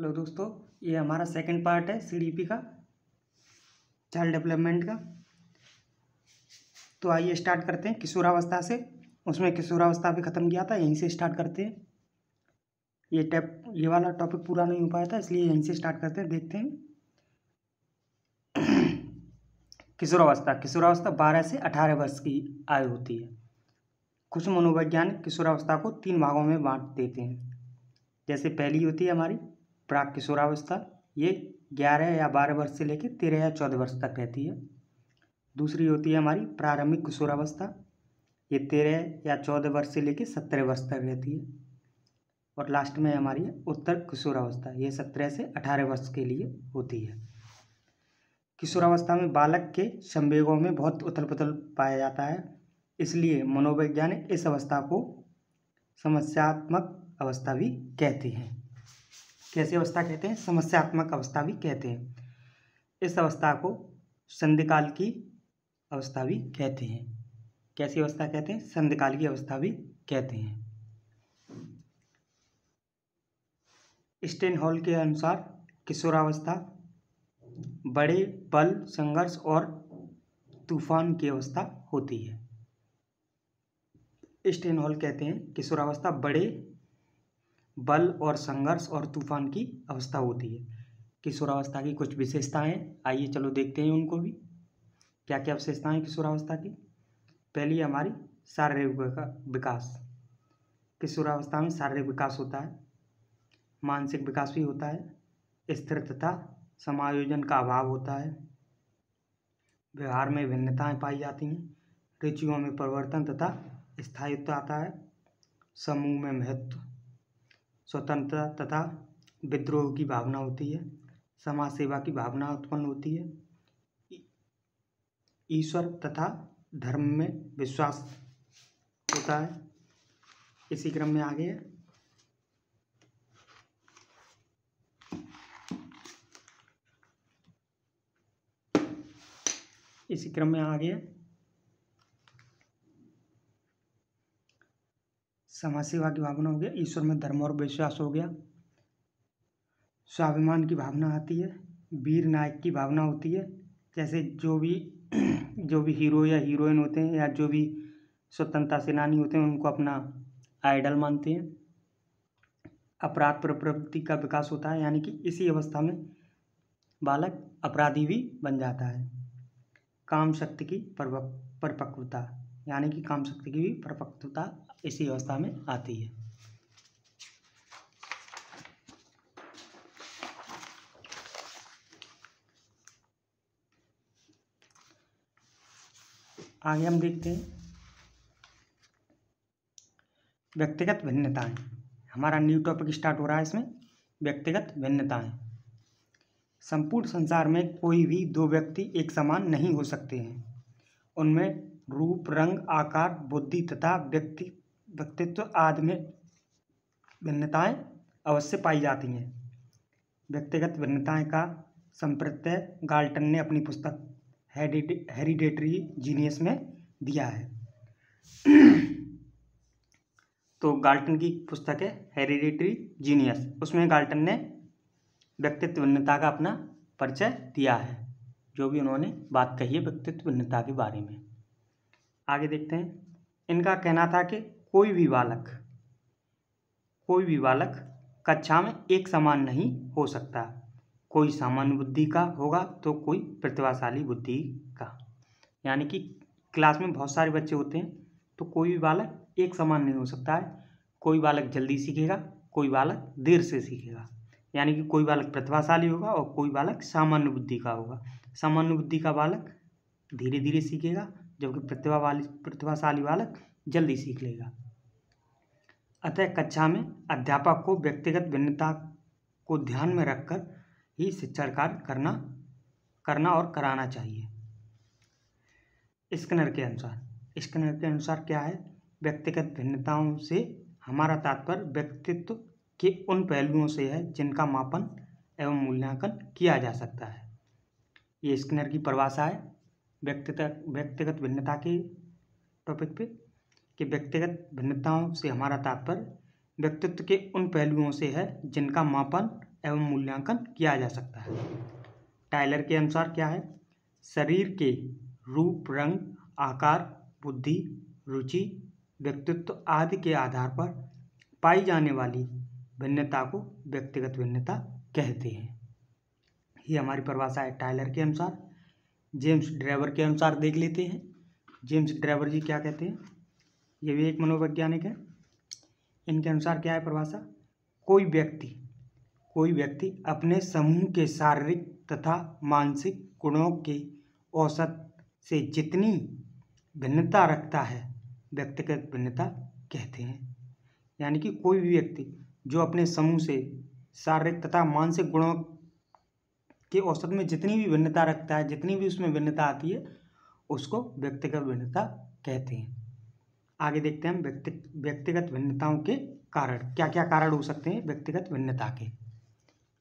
hello दोस्तों ये हमारा सेकंड पार्ट है सीडीपी का चाइल्ड डेवलपमेंट का तो आइए स्टार्ट करते हैं किशोरावस्था से उसमें किशोरावस्था भी ख़त्म किया था यहीं से स्टार्ट करते हैं ये टैप ये वाला टॉपिक पूरा नहीं हो पाया था इसलिए यहीं से स्टार्ट करते हैं देखते हैं किशोरावस्था किशोरावस्था बारह से अठारह वर्ष की आयु होती है कुछ मनोवैज्ञानिक किशोरावस्था को तीन भागों में बांट देते हैं जैसे पहली होती है हमारी प्राग किशोरावस्था ये ग्यारह या बारह वर्ष से लेकर तेरह या चौदह वर्ष तक रहती है दूसरी होती है हमारी प्रारंभिक किशोरावस्था ये तेरह या चौदह वर्ष से लेकर सत्रह वर्ष तक रहती है और लास्ट में हमारी उत्तर किशोरावस्था ये सत्रह से अठारह वर्ष के लिए होती है किशोरावस्था में बालक के संवेगों में बहुत उथल पुथल पाया जाता है इसलिए मनोवैज्ञानिक इस अवस्था को समस्यात्मक अवस्था भी कहते हैं कैसी अवस्था कहते हैं समस्यात्मक अवस्था भी कहते हैं इस अवस्था को संधिकाल की अवस्था भी कहते हैं कैसी अवस्था कहते हैं संधिकाल की अवस्था भी कहते हैं स्टेन हॉल के अनुसार किशोरावस्था बड़े बल संघर्ष और तूफान की अवस्था होती है स्टेन हॉल कहते हैं किशोरावस्था बड़े बल और संघर्ष और तूफान की अवस्था होती है किशोरावस्था की कुछ विशेषताएं आइए चलो देखते हैं उनको भी क्या क्या विशेषताएं किशोरावस्था की पहली हमारी शारीरिक विकास किशोरावस्था में शारीरिक विकास होता है मानसिक विकास भी होता है स्थिर तथा समायोजन का अभाव होता है व्यवहार में भिन्नताएं पाई जाती हैं रुचियों में परिवर्तन तथा स्थायित्व आता है समूह में महत्व स्वतंत्रता तथा विद्रोह की भावना होती है समाज सेवा की भावना उत्पन्न होती है ईश्वर तथा धर्म में विश्वास होता है इसी क्रम में आगे है इसी क्रम में आगे है समाज सेवा की भावना हो गया ईश्वर में धर्म और विश्वास हो गया स्वाभिमान की भावना आती है वीर नायक की भावना होती है जैसे जो भी जो भी हीरो या हीरोइन होते हैं या जो भी स्वतंत्रता सेनानी होते हैं उनको अपना आइडल मानते हैं अपराध प्रवृत्ति का विकास होता है यानी कि इसी अवस्था में बालक अपराधी भी बन जाता है काम शक्ति की परपक्वता यानी कि काम शक्ति की भी परपक्वता इसी अवस्था में आती है आगे हम देखते हैं व्यक्तिगत भिन्नताएं हमारा न्यू टॉपिक स्टार्ट हो रहा है इसमें व्यक्तिगत भिन्नताएं संपूर्ण संसार में कोई भी दो व्यक्ति एक समान नहीं हो सकते हैं उनमें रूप रंग आकार बुद्धि तथा व्यक्ति व्यक्तित्व आदि में भिन्नताएँ अवश्य पाई जाती हैं व्यक्तिगत भिन्नताएँ का संप्रत्य गाल्टन ने अपनी पुस्तक हेरिडेटरी जीनियस में दिया है तो गाल्टन की पुस्तक है हेरिडेटरी जीनियस उसमें गाल्टन ने व्यक्तित्व भिन्नता का अपना परिचय दिया है जो भी उन्होंने बात कही है व्यक्तित्व भिन्नता के बारे में आगे देखते हैं इनका कहना था कि कोई भी बालक कोई भी बालक कक्षा में एक समान नहीं हो सकता कोई सामान्य बुद्धि का होगा तो कोई प्रतिभाशाली बुद्धि का यानी कि क्लास में बहुत सारे बच्चे होते हैं तो कोई भी बालक एक समान नहीं हो सकता है कोई बालक जल्दी सीखेगा कोई बालक देर से सीखेगा यानी कि कोई बालक प्रतिभाशाली होगा और कोई बालक सामान्य बुद्धि का होगा सामान्य बुद्धि का बालक धीरे धीरे सीखेगा जबकि प्रतिभा वाली प्रतिभाशाली बालक जल्दी सीख लेगा अतः कक्षा में अध्यापक को व्यक्तिगत भिन्नता को ध्यान में रखकर ही शिक्षा कार्य करना करना और कराना चाहिए स्कनर के अनुसार स्कनर के अनुसार क्या है व्यक्तिगत भिन्नताओं से हमारा तात्पर्य व्यक्तित्व के उन पहलुओं से है जिनका मापन एवं मूल्यांकन किया जा सकता है ये स्किनर की परिभाषा है व्यक्तिगत व्यक्तिगत भिन्नता के टॉपिक पे कि व्यक्तिगत भिन्नताओं से हमारा तात्पर्य व्यक्तित्व के उन पहलुओं से है जिनका मापन एवं मूल्यांकन किया जा सकता है टाइलर के अनुसार क्या है शरीर के रूप रंग आकार बुद्धि रुचि व्यक्तित्व आदि के आधार पर पाई जाने वाली भिन्नता को व्यक्तिगत भिन्नता कहते हैं ये हमारी परिभाषा है टाइलर के अनुसार जेम्स ड्राइवर के अनुसार देख लेते हैं जेम्स ड्राइवर जी क्या कहते हैं ये भी एक मनोवैज्ञानिक है इनके अनुसार क्या है परिभाषा कोई व्यक्ति कोई व्यक्ति अपने समूह के शारीरिक तथा मानसिक गुणों के औसत से जितनी भिन्नता रखता है व्यक्तिगत भिन्नता कहते हैं यानी कि कोई भी व्यक्ति जो अपने समूह से शारीरिक तथा मानसिक गुणों के औसत में जितनी भी भिन्नता रखता है जितनी भी उसमें भिन्नता आती है उसको व्यक्तिगत भिन्नता कहते हैं आगे देखते हैं हम व्यक्ति व्यक्तिगत भिन्नताओं के कारण क्या क्या कारण हो सकते हैं व्यक्तिगत भिन्नता के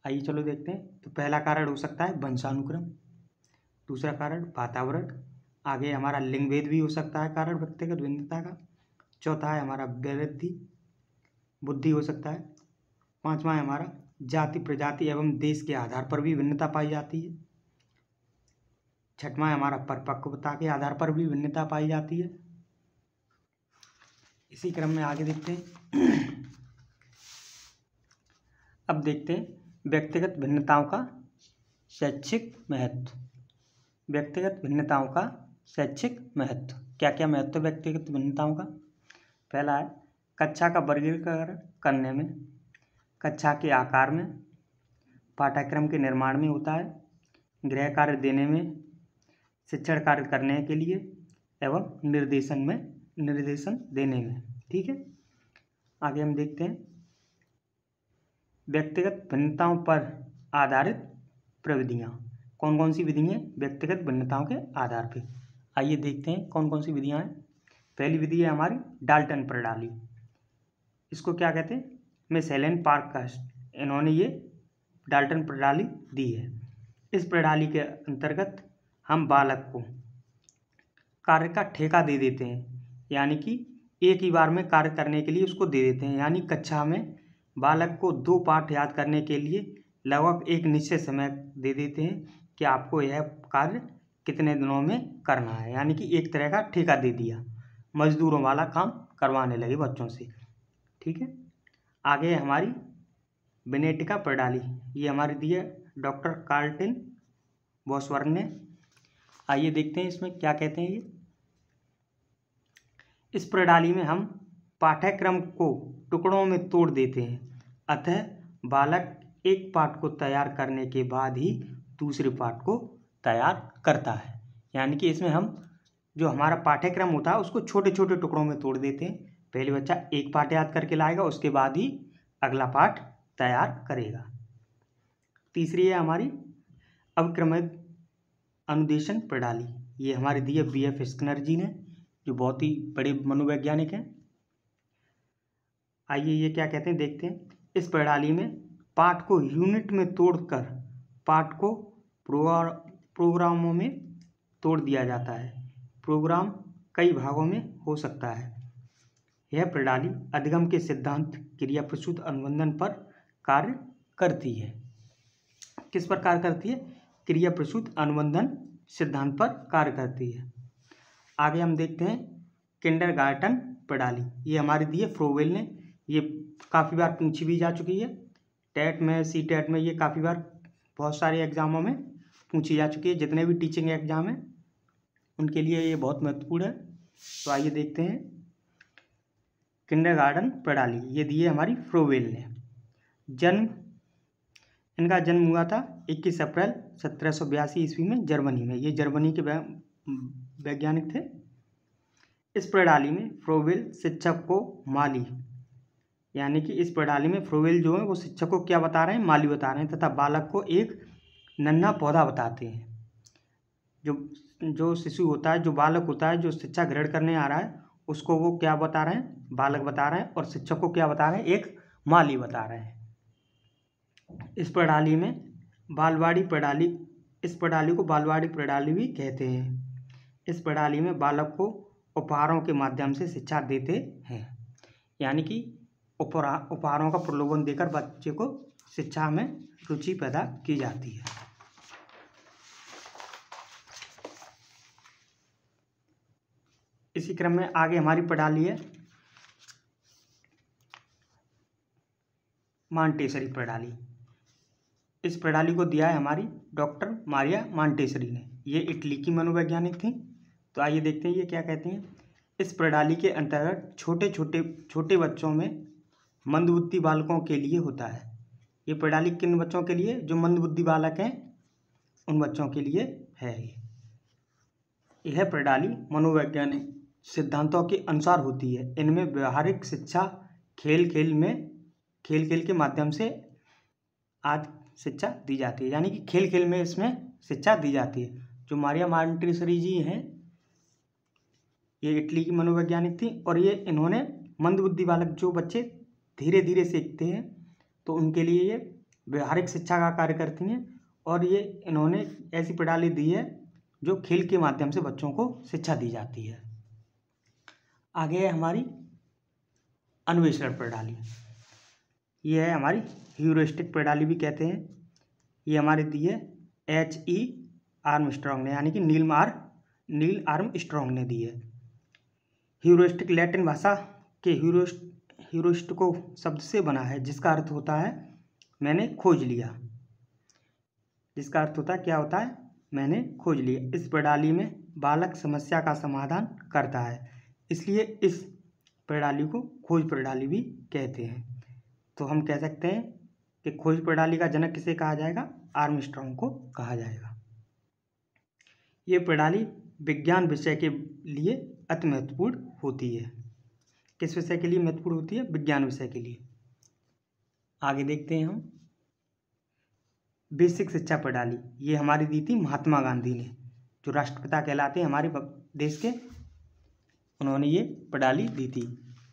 आइए चलो देखते हैं तो पहला कारण हो सकता है वंशानुक्रम दूसरा कारण वातावरण आगे हमारा लिंगभेद भी हो सकता है कारण व्यक्तिगत भिन्नता का चौथा है हमारा व्यवृद्धि बुद्धि हो सकता है पांचवा है हमारा जाति प्रजाति एवं देश के आधार पर भी भिन्नता पाई जाती है छठवा है हमारा परिपक्वता के आधार पर भी भिन्नता पाई जाती है इसी क्रम में आगे देखते हैं अब देखते हैं व्यक्तिगत भिन्नताओं का शैक्षिक महत्व व्यक्तिगत भिन्नताओं का शैक्षिक महत्व क्या क्या महत्व व्यक्तिगत भिन्नताओं का पहला है कक्षा का वर्गीकरण करने में कक्षा के आकार में पाठ्यक्रम के निर्माण में होता है गृह कार्य देने में शिक्षण कार्य करने के लिए एवं निर्देशन में निर्देशन देने में ठीक है आगे हम देखते हैं व्यक्तिगत भिन्नताओं पर आधारित प्रविधियाँ कौन कौन सी विधियाँ व्यक्तिगत भिन्नताओं के आधार पर आइए देखते हैं कौन कौन सी विधियाँ हैं पहली विधि है हमारी डाल्टन प्रणाली इसको क्या कहते हैं पार्क कास्ट इन्होंने ये डाल्टन प्रणाली दी है इस प्रणाली के अंतर्गत हम बालक को कार्य का ठेका दे देते हैं यानी कि एक ही बार में कार्य करने के लिए उसको दे देते हैं यानी कक्षा में बालक को दो पाठ याद करने के लिए लगभग एक निश्चित समय दे देते हैं कि आपको यह कार्य कितने दिनों में करना है यानी कि एक तरह का ठेका दे दिया मजदूरों वाला काम करवाने लगे बच्चों से ठीक है आगे हमारी बेनेटिका प्रणाली ये हमारी दी है डॉक्टर कार्टिन बोसवर्न ने आइए देखते हैं इसमें क्या कहते हैं ये इस प्रणाली में हम पाठ्यक्रम को टुकड़ों में तोड़ देते हैं अतः बालक एक पाठ को तैयार करने के बाद ही दूसरे पाठ को तैयार करता है यानी कि इसमें हम जो हमारा पाठ्यक्रम होता है उसको छोटे छोटे टुकड़ों में तोड़ देते हैं पहले बच्चा एक पाठ याद करके लाएगा उसके बाद ही अगला पाठ तैयार करेगा तीसरी है हमारी अवक्रमित अनुदेशन प्रणाली ये हमारे दिए बी एफ स्कनर जी ने जो बहुत ही बड़े मनोवैज्ञानिक हैं आइए ये क्या कहते हैं देखते हैं इस प्रणाली में पाठ को यूनिट में तोड़कर पाठ को प्रोग्रामों में तोड़ दिया जाता है प्रोग्राम कई भागों में हो सकता है यह प्रणाली अधिगम के सिद्धांत क्रिया प्रसूत अनुबंधन पर कार्य करती है किस पर कार्य करती है क्रिया प्रसूत अनुबंधन सिद्धांत पर कार्य करती है आगे हम देखते हैं किंडर गार्टन प्रणाली ये हमारी दी है फ्रोवेल ने ये काफ़ी बार पूछी भी जा चुकी है टेट में सी टेट में ये काफ़ी बार बहुत सारे एग्ज़ामों में पूछी जा चुकी है जितने भी टीचिंग एग्ज़ाम हैं उनके लिए ये बहुत महत्वपूर्ण है तो आइए देखते हैं किंडर गार्डन प्रणाली ये दी है हमारी फ्रोवेल ने जन्म इनका जन्म हुआ था 21 अप्रैल सत्रह ईस्वी में जर्मनी में ये जर्मनी के वैज्ञानिक थे इस प्रणाली में फ्रोवेल शिक्षक को माली यानी कि इस प्रणाली में फ्रोवेल जो है वो शिक्षक को क्या बता रहे हैं माली बता रहे हैं तथा बालक को एक नन्हा पौधा बताते हैं जो जो शिशु होता है जो बालक होता है जो शिक्षा ग्रहण करने आ रहा है उसको वो क्या बता रहे हैं बालक बता रहे हैं और शिक्षक को क्या बता रहे हैं एक माली बता रहे हैं इस प्रणाली में बालवाड़ी प्रणाली इस प्रणाली को बालवाड़ी प्रणाली भी कहते हैं इस प्रणाली में बालक को उपहारों के माध्यम से शिक्षा देते हैं यानी कि उपहार उपहारों का प्रलोभन देकर बच्चे को शिक्षा में रुचि पैदा की जाती है इसी क्रम में आगे हमारी प्रणाली है मांटेसरी प्रणाली इस प्रणाली को दिया है हमारी डॉक्टर मारिया मांटेसरी ने ये इटली की मनोवैज्ञानिक थी तो आइए देखते हैं ये क्या कहते हैं इस प्रणाली के अंतर्गत छोटे छोटे छोटे बच्चों में मंदबुद्धि बालकों के लिए होता है ये प्रणाली किन बच्चों के लिए जो मंदबुद्धि बालक हैं उन बच्चों के लिए है यह प्रणाली मनोवैज्ञानिक सिद्धांतों के अनुसार होती है इनमें व्यवहारिक शिक्षा खेल खेल में खेल खेल के माध्यम से आज शिक्षा दी जाती है यानी कि खेल खेल में इसमें शिक्षा दी जाती है जो मारिया मांटेसरी जी हैं ये इटली की मनोवैज्ञानिक थी और ये इन्होंने मंदबुद्धि बालक जो बच्चे धीरे धीरे सीखते हैं तो उनके लिए ये व्यवहारिक शिक्षा का कार्य करती हैं और ये इन्होंने ऐसी प्रणाली दी है जो खेल के माध्यम से बच्चों को शिक्षा दी जाती है आगे है हमारी अन्वेषण प्रणाली ये है हमारी ह्यूरिस्टिक प्रणाली भी कहते हैं ये हमारी दी है एच ई आर्म स्ट्रॉन्ग ने यानी कि नील मार नील आर्म स्ट्रॉन्ग ने दी है ह्यूरोस्टिक लैटिन भाषा के ह्यूरोस्ट ह्यूरोस्टिको शब्द से बना है जिसका अर्थ होता है मैंने खोज लिया जिसका अर्थ होता है क्या होता है मैंने खोज लिया इस प्रणाली में बालक समस्या का समाधान करता है इसलिए इस प्रणाली को खोज प्रणाली भी कहते हैं तो हम कह सकते हैं कि खोज प्रणाली का जनक किसे कहा जाएगा आर्म को कहा जाएगा ये प्रणाली विज्ञान विषय के लिए अति महत्वपूर्ण होती है किस विषय के लिए महत्वपूर्ण होती है विज्ञान विषय के लिए आगे देखते हैं हम बेसिक शिक्षा प्रणाली ये हमारी दी थी महात्मा गांधी ने जो राष्ट्रपिता कहलाते हैं हमारे देश के उन्होंने ये प्रणाली दी थी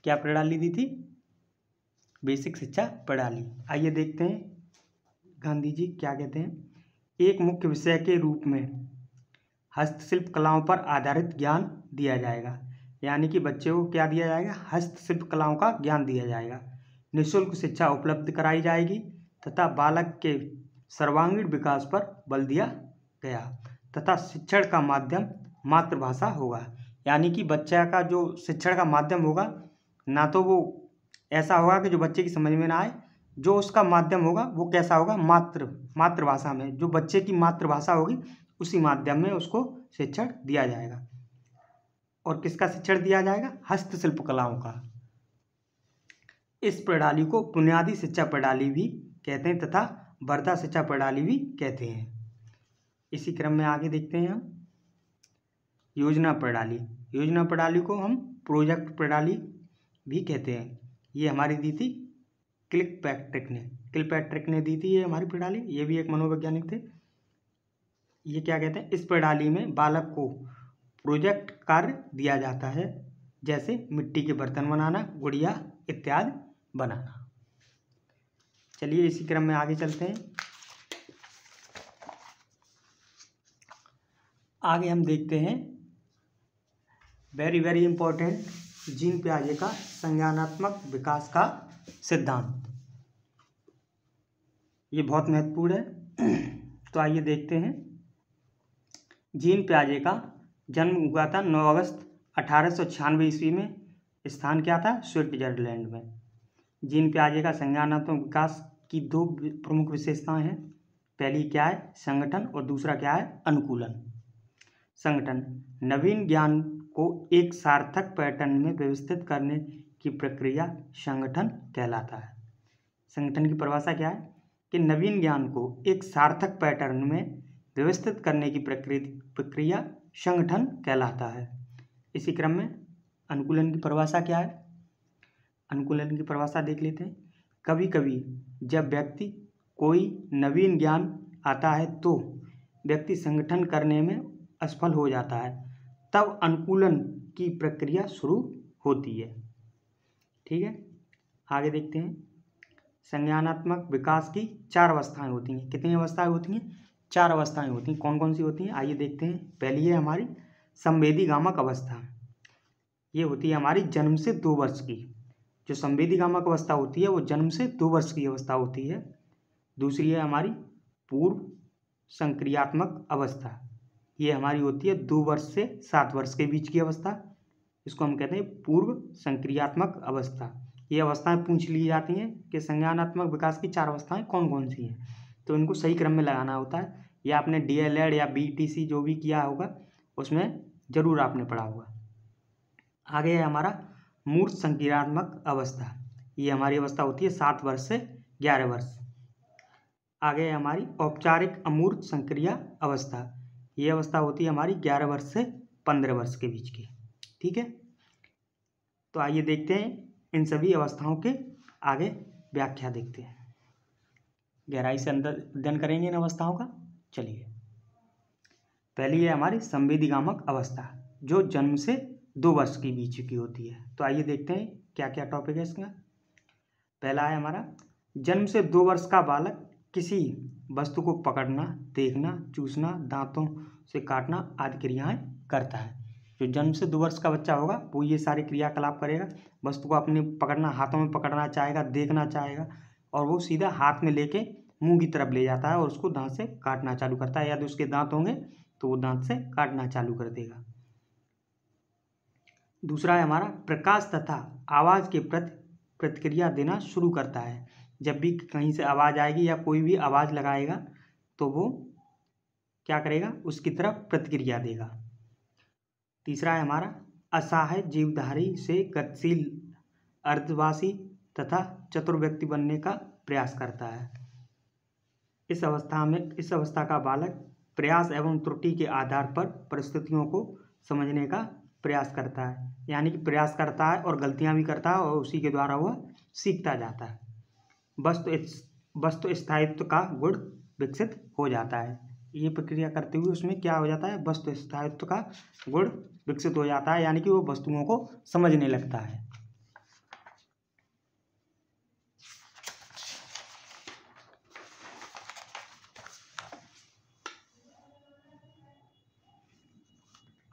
क्या प्रणाली दी थी बेसिक शिक्षा प्रणाली आइए देखते हैं गांधी जी क्या कहते हैं एक मुख्य विषय के रूप में हस्तशिल्प कलाओं पर आधारित ज्ञान दिया जाएगा यानी कि बच्चे को क्या दिया जाएगा हस्तशिल्प कलाओं का ज्ञान दिया जाएगा निःशुल्क शिक्षा उपलब्ध कराई जाएगी तथा बालक के सर्वांगीण विकास पर बल दिया गया तथा शिक्षण का माध्यम मातृभाषा होगा यानी कि बच्चा का जो शिक्षण का माध्यम होगा ना तो वो ऐसा होगा कि जो बच्चे की समझ में ना आए जो उसका माध्यम होगा वो कैसा होगा मातृ मातृभाषा में जो बच्चे की मातृभाषा होगी उसी माध्यम में उसको शिक्षण दिया जाएगा और किसका शिक्षण दिया जाएगा हस्तशिल्प कलाओं का इस प्रणाली को बुनियादी शिक्षा प्रणाली भी कहते हैं तथा वर्धा शिक्षा प्रणाली भी कहते हैं इसी क्रम में आगे देखते हैं हम योजना प्रणाली योजना प्रणाली को हम प्रोजेक्ट प्रणाली भी कहते हैं ये हमारी दी थी क्लिक पैट्रिक ने क्लिक पैट्रिक ने दी थी ये हमारी प्रणाली ये भी एक मनोवैज्ञानिक थे ये क्या कहते हैं इस प्रणाली में बालक को प्रोजेक्ट कार्य दिया जाता है जैसे मिट्टी के बर्तन बनाना गुड़िया इत्यादि बनाना चलिए इसी क्रम में आगे चलते हैं आगे हम देखते हैं वेरी वेरी इंपॉर्टेंट जीन प्याजे का संज्ञानात्मक विकास का सिद्धांत ये बहुत महत्वपूर्ण है तो आइए देखते हैं जीन प्याजे का जन्म हुआ था 9 अगस्त अठारह ईस्वी में स्थान क्या था स्विट्जरलैंड में जीन प्याजे का संज्ञानात्मक विकास की दो प्रमुख विशेषताएं हैं पहली क्या है संगठन और दूसरा क्या है अनुकूलन संगठन नवीन ज्ञान को एक सार्थक पैटर्न में व्यवस्थित करने की प्रक्रिया संगठन कहलाता है संगठन की परिभाषा क्या है कि नवीन ज्ञान को एक सार्थक पैटर्न में व्यवस्थित करने की प्रक्रिया संगठन कहलाता है इसी क्रम में अनुकूलन की परिभाषा क्या है अनुकूलन की परिभाषा देख लेते हैं कभी कभी जब व्यक्ति कोई नवीन ज्ञान आता है तो व्यक्ति संगठन करने में असफल हो जाता है तब अनुकूलन की प्रक्रिया शुरू होती है ठीक है आगे देखते हैं संज्ञानात्मक विकास की चार अवस्थाएं होती हैं कितनी अवस्थाएं होती हैं चार अवस्थाएं होती हैं कौन कौन सी होती हैं आइए देखते हैं पहली है हमारी संवेदी गामक अवस्था ये होती है हमारी जन्म से दो वर्ष की जो संवेदी गामक अवस्था होती है वो जन्म से दो वर्ष की अवस्था होती है दूसरी है हमारी पूर्व संक्रियात्मक अवस्था ये हमारी होती है दो वर्ष से सात वर्ष के बीच की अवस्था इसको हम कहते हैं पूर्व संक्रियात्मक अवस्था ये अवस्थाएं पूछ ली जाती हैं कि संज्ञानात्मक विकास की चार अवस्थाएं कौन कौन सी हैं तो इनको सही क्रम में लगाना होता है या आपने डी एल एड या बी टी सी जो भी किया होगा उसमें ज़रूर आपने पढ़ा होगा आगे है हमारा मूर्त संक्रियात्मक अवस्था ये हमारी अवस्था होती है सात वर्ष से ग्यारह वर्ष आगे है हमारी औपचारिक अमूर्त संक्रिया अवस्था ये अवस्था होती है हमारी ग्यारह वर्ष से पंद्रह वर्ष के बीच की ठीक है तो आइए देखते हैं इन सभी अवस्थाओं के आगे व्याख्या देखते हैं गहराई से अंदर अध्ययन करेंगे इन अवस्थाओं का चलिए पहली है हमारी संवेदिगामक अवस्था जो जन्म से दो वर्ष के बीच की होती है तो आइए देखते हैं क्या क्या टॉपिक है इसमें पहला है हमारा जन्म से दो वर्ष का बालक किसी वस्तु को पकड़ना देखना चूसना दांतों से काटना आदि क्रियाएं करता है जो जन्म से दो वर्ष का बच्चा होगा वो ये सारे क्रियाकलाप करेगा वस्तु को अपने पकड़ना हाथों में पकड़ना चाहेगा देखना चाहेगा और वो सीधा हाथ में लेके मुंह की तरफ ले जाता है और उसको दांत से काटना चालू करता है यदि उसके दांत होंगे तो वो दांत से काटना चालू कर देगा दूसरा है हमारा प्रकाश तथा आवाज़ के प्रति प्रतिक्रिया देना शुरू करता है जब भी कहीं से आवाज़ आएगी या कोई भी आवाज़ लगाएगा तो वो क्या करेगा उसकी तरफ प्रतिक्रिया देगा तीसरा है हमारा असहाय जीवधारी से गतिशील अर्धवासी तथा चतुर व्यक्ति बनने का प्रयास करता है इस अवस्था में इस अवस्था का बालक प्रयास एवं त्रुटि के आधार पर परिस्थितियों को समझने का प्रयास करता है यानी कि प्रयास करता है और गलतियां भी करता है और उसी के द्वारा वह सीखता जाता है वस्तु वस्तु स्थायित्व का गुण विकसित हो जाता है ये प्रक्रिया करते हुए उसमें क्या हो जाता है वस्तु स्थायित्व का गुण विकसित हो जाता है यानी कि वो वस्तुओं को समझने लगता है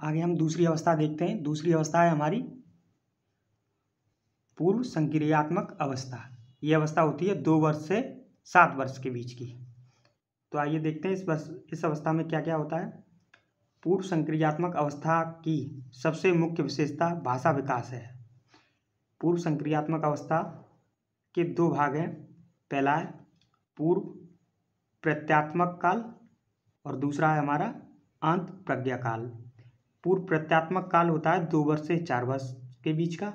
आगे हम दूसरी अवस्था देखते हैं दूसरी अवस्था है हमारी पूर्व संक्रियात्मक अवस्था ये अवस्था होती है दो वर्ष से सात वर्ष के बीच की तो आइए देखते हैं इस वर्ष इस अवस्था में क्या क्या होता है पूर्व संक्रियात्मक अवस्था की सबसे मुख्य विशेषता भाषा विकास है पूर्व संक्रियात्मक अवस्था के दो भाग हैं पहला है पूर्व प्रत्यात्मक काल और दूसरा है हमारा अंत प्रज्ञा काल पूर्व प्रत्यात्मक काल होता है दो वर्ष से चार वर्ष के बीच का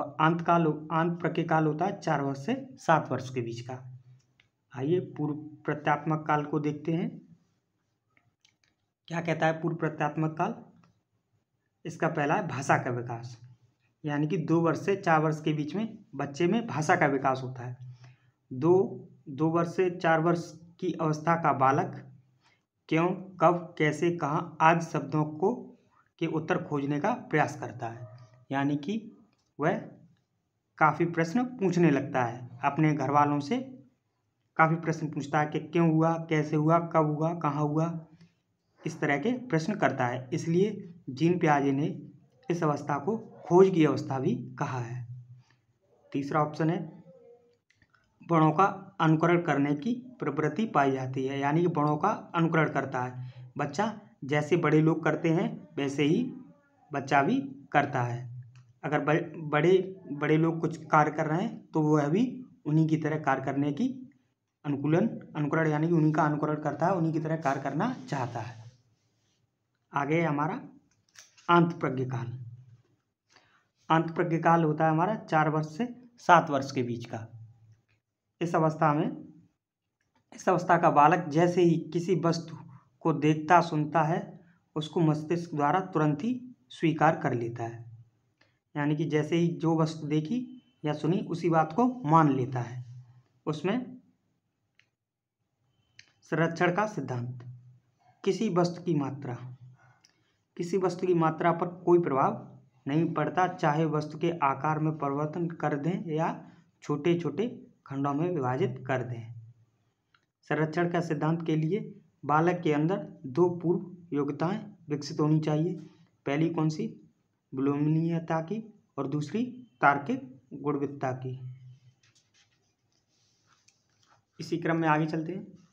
और अंत काल अंत प्रज्ञ काल होता है चार वर्ष से सात वर्ष के बीच का आइए पूर्व प्रत्यात्मक काल को देखते हैं क्या कहता है पूर्व प्रत्यात्मक काल इसका पहला है भाषा का विकास यानी कि दो वर्ष से चार वर्ष के बीच में बच्चे में भाषा का विकास होता है दो दो वर्ष से चार वर्ष की अवस्था का बालक क्यों कब कैसे कहाँ आदि शब्दों को के उत्तर खोजने का प्रयास करता है यानी कि वह काफ़ी प्रश्न पूछने लगता है अपने घर वालों से काफ़ी प्रश्न पूछता है कि क्यों हुआ कैसे हुआ कब हुआ कहाँ हुआ इस तरह के प्रश्न करता है इसलिए जीन प्याजे ने इस अवस्था को खोज की अवस्था भी कहा है तीसरा ऑप्शन है बड़ों का अनुकरण करने की प्रवृत्ति पाई जाती है यानी कि बड़ों का अनुकरण करता है बच्चा जैसे बड़े लोग करते हैं वैसे ही बच्चा भी करता है अगर बड़े बड़े लोग कुछ कार्य कर रहे हैं तो वह भी उन्हीं की तरह कार्य करने की अनुकूलन अनुकरण यानी कि उन्हीं का अनुकरण करता है उन्हीं की तरह कार्य करना चाहता है आगे है हमारा अंत प्रज्ञकाल अंत प्रज्ञकाल होता है हमारा चार वर्ष से सात वर्ष के बीच का इस अवस्था में इस अवस्था का बालक जैसे ही किसी वस्तु को देखता सुनता है उसको मस्तिष्क द्वारा तुरंत ही स्वीकार कर लेता है यानी कि जैसे ही जो वस्तु देखी या सुनी उसी बात को मान लेता है उसमें संरक्षण का सिद्धांत किसी वस्तु की मात्रा किसी वस्तु की मात्रा पर कोई प्रभाव नहीं पड़ता चाहे वस्तु के आकार में परिवर्तन कर दें या छोटे छोटे खंडों में विभाजित कर दें संरक्षण का सिद्धांत के लिए बालक के अंदर दो पूर्व योग्यताएं विकसित होनी चाहिए पहली कौन सी विलोमनीयता की और दूसरी तार्किक गुणवत्ता की इसी क्रम में आगे चलते हैं